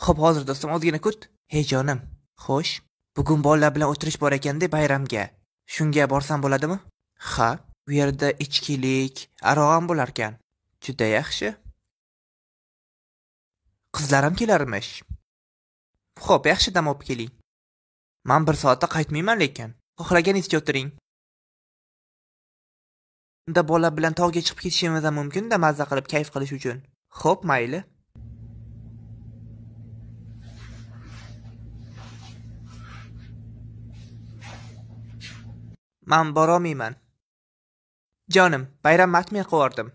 Xo'p, hozir do'stim, ozgina kut. Hey jonim. Xo'sh, bugun bolalar bilan o'tirish bor ekan-da bayramga. Shunga borsam bo'ladimi? Ha, u yerda ichkilik, aroq ham bo'lar ekan. Juda yaxshi. Qizlarim kelarmish. Xo'p, yaxshi dam olib keling. Men bir soatda qaytmayman lekin. Xohlaganingizcha o'tiring. Unda bola bilan tog'ga chiqib ketishimiz ham mumkin-da, mazza qilib kayf qilish uchun. Xo'p, mayli. من بارا من جانم بیرم مکمی قواردم.